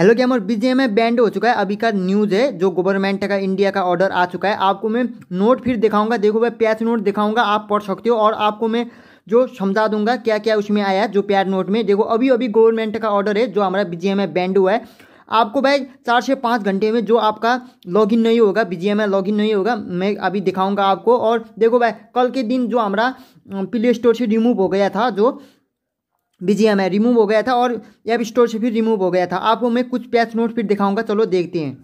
hello game और BGMI banned हो चुका है अभी का न्यूज़ है जो गवर्नमेंट का इंडिया का ऑर्डर आ चुका है आपको मैं नोट फिर दिखाऊंगा देखो मैं प्याज नोट दिखाऊंगा आप पढ़ सकते हो और आपको मैं जो समझा दूंगा क्या क्या उसमें आया जो प्याज नोट में देखो अभी अभी गवर्नमेंट का ऑर्डर है जो हमारा बीजीएमआई बैंड हुआ है आपको भाई चार से पाँच घंटे में जो आपका लॉगिन नहीं होगा बी जी लॉगिन नहीं होगा मैं अभी दिखाऊंगा आपको और देखो भाई कल के दिन जो हमारा प्ले स्टोर से रिमूव हो गया था जो बीजीएम है रिमूव हो गया था और ऐप स्टोर से फिर रिमूव हो गया था आपको मैं कुछ पैच नोट फिर दिखाऊंगा चलो देखते हैं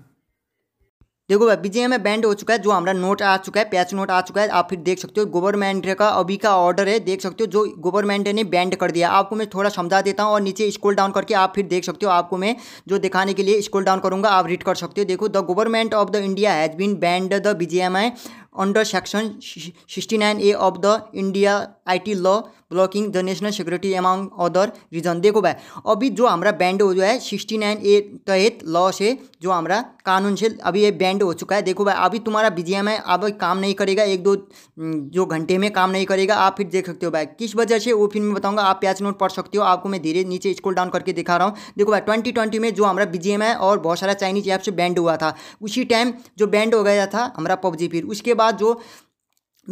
देखो भाई बीजेएम में बैंड हो चुका है जो हमारा नोट आ चुका है पैच नोट आ चुका है आप फिर देख सकते हो गवर्नमेंट का अभी का ऑर्डर है देख सकते हो जो गवर्नमेंट ने बैंड कर दिया आपको मैं थोड़ा समझा देता हूँ और नीचे स्कोल डाउन करके आप फिर देख सकते हो आपको मैं जो दिखाने के लिए स्कोल डाउन करूँगा आप रीड कर सकते हो देखो the government of the India has been banned the B M I under section sixty nine A of the India I T law blocking the national security among other reason देखो भाई अभी जो हमारा band हो गया है sixty nine ए तहत law से जो हमारा कानून से अभी ये बैंड हो चुका है देखो भाई अभी तुम्हारा एम है अब काम नहीं करेगा एक दो जो घंटे में काम नहीं करेगा आप फिर देख सकते हो भाई किस वजह से वो फिर मैं बताऊँगा आप प्याच नोट पढ़ सकते हो आपको मैं धीरे नीचे स्कूल डाउन करके दिखा रहा हूँ देखो भाई ट्वेंटी ट्वेंटी में जो हमारा एम है और बहुत सारा चाइनीज ऐप से बैंड हुआ था उसी टाइम जो बैंड हो गया था हमारा पबजी फिर उसके बाद जो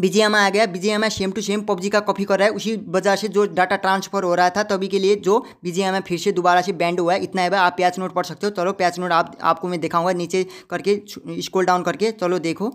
बीजीएम आ गया BGM same to same PUBG का कॉपी कर रहा है उसी वजह से जो डाटा ट्रांसफर हो रहा था तभी के लिए जो बीजीएम फिर से दोबारा से बैंड हुआ है इतना है आप प्याच नोट पढ़ सकते हो चलो प्याच नोट आप आपको मैं दिखाऊंगा नीचे करके स्कोल डाउन करके चलो देखो